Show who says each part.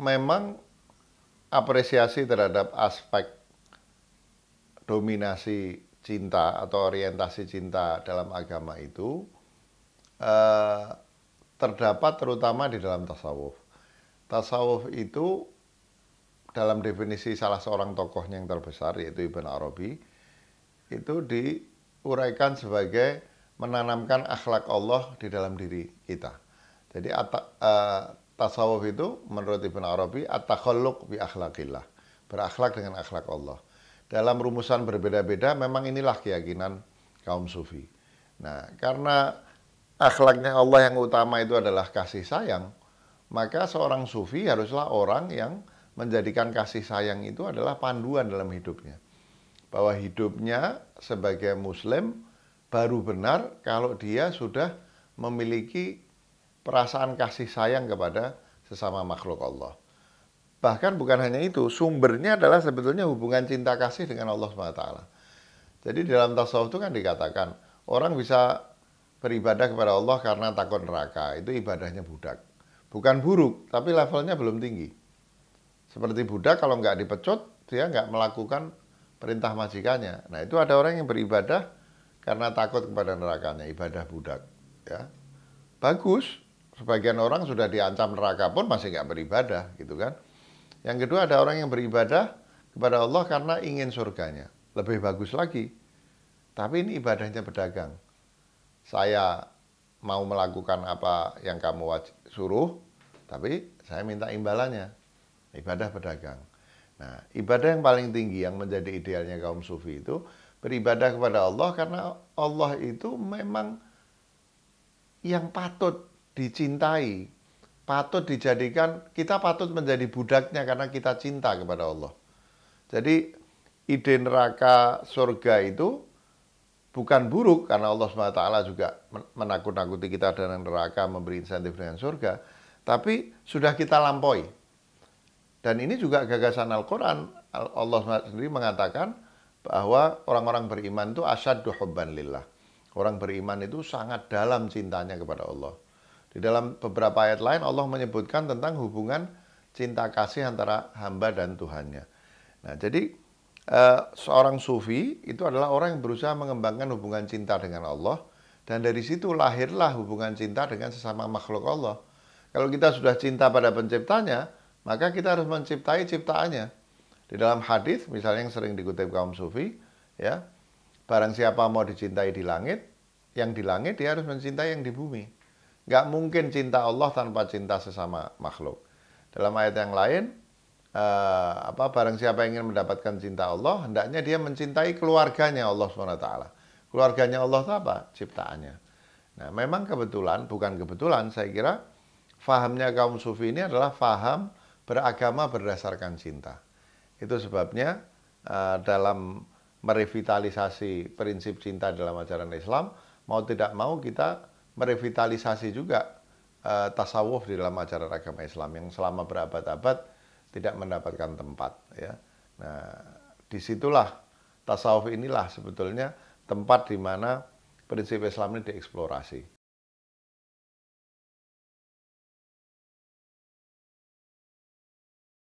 Speaker 1: Memang apresiasi terhadap aspek dominasi cinta atau orientasi cinta dalam agama itu eh, terdapat terutama di dalam tasawuf. Tasawuf itu dalam definisi salah seorang tokohnya yang terbesar yaitu Ibn Arabi itu diuraikan sebagai menanamkan akhlak Allah di dalam diri kita. Jadi at- uh, eh, tasawuf itu menurut Ibn Arabi at takhalluq bi akhlaqillah. Berakhlak dengan akhlak Allah. Dalam rumusan berbeda-beda memang inilah keyakinan kaum sufi. Nah, karena akhlaknya Allah yang utama itu adalah kasih sayang, maka seorang sufi haruslah orang yang menjadikan kasih sayang itu adalah panduan dalam hidupnya. Bahwa hidupnya sebagai muslim baru benar kalau dia sudah memiliki perasaan kasih sayang kepada sesama makhluk Allah. Bahkan bukan hanya itu, sumbernya adalah sebetulnya hubungan cinta kasih dengan Allah SWT. Jadi dalam tasawuf itu kan dikatakan, orang bisa beribadah kepada Allah karena takut neraka, itu ibadahnya budak. Bukan buruk, tapi levelnya belum tinggi. Seperti Buddha kalau nggak dipecut, dia nggak melakukan perintah majikannya. Nah itu ada orang yang beribadah karena takut kepada nerakanya, ibadah budak. Ya. Bagus, sebagian orang sudah diancam neraka pun masih nggak beribadah gitu kan. Yang kedua ada orang yang beribadah kepada Allah karena ingin surganya. Lebih bagus lagi. Tapi ini ibadahnya pedagang. Saya mau melakukan apa yang kamu suruh, tapi saya minta imbalannya ibadah pedagang. Nah, ibadah yang paling tinggi yang menjadi idealnya kaum sufi itu beribadah kepada Allah karena Allah itu memang yang patut dicintai, patut dijadikan kita patut menjadi budaknya karena kita cinta kepada Allah. Jadi ide neraka surga itu bukan buruk karena Allah SWT juga menakut-nakuti kita dengan neraka, memberi insentif dengan surga, tapi sudah kita lampaui. Dan ini juga gagasan Al-Quran. Allah sendiri mengatakan bahwa orang-orang beriman itu asyaddu hubban lillah. Orang beriman itu sangat dalam cintanya kepada Allah. Di dalam beberapa ayat lain Allah menyebutkan tentang hubungan cinta kasih antara hamba dan Tuhannya. Nah, jadi eh, seorang sufi itu adalah orang yang berusaha mengembangkan hubungan cinta dengan Allah dan dari situ lahirlah hubungan cinta dengan sesama makhluk Allah. Kalau kita sudah cinta pada penciptanya, maka kita harus menciptai ciptaannya. Di dalam hadis misalnya yang sering dikutip kaum sufi, ya, barang siapa mau dicintai di langit, yang di langit dia harus mencintai yang di bumi. Gak mungkin cinta Allah tanpa cinta sesama makhluk. Dalam ayat yang lain, eh, apa barang siapa ingin mendapatkan cinta Allah, hendaknya dia mencintai keluarganya Allah SWT. Keluarganya Allah itu apa? Ciptaannya. Nah, memang kebetulan, bukan kebetulan, saya kira fahamnya kaum sufi ini adalah faham beragama berdasarkan cinta. Itu sebabnya eh, dalam merevitalisasi prinsip cinta dalam ajaran Islam, mau tidak mau kita merevitalisasi juga eh, tasawuf di dalam ajaran agama Islam yang selama berabad-abad tidak mendapatkan tempat. Ya. Nah, disitulah tasawuf inilah sebetulnya tempat di mana prinsip Islam ini dieksplorasi.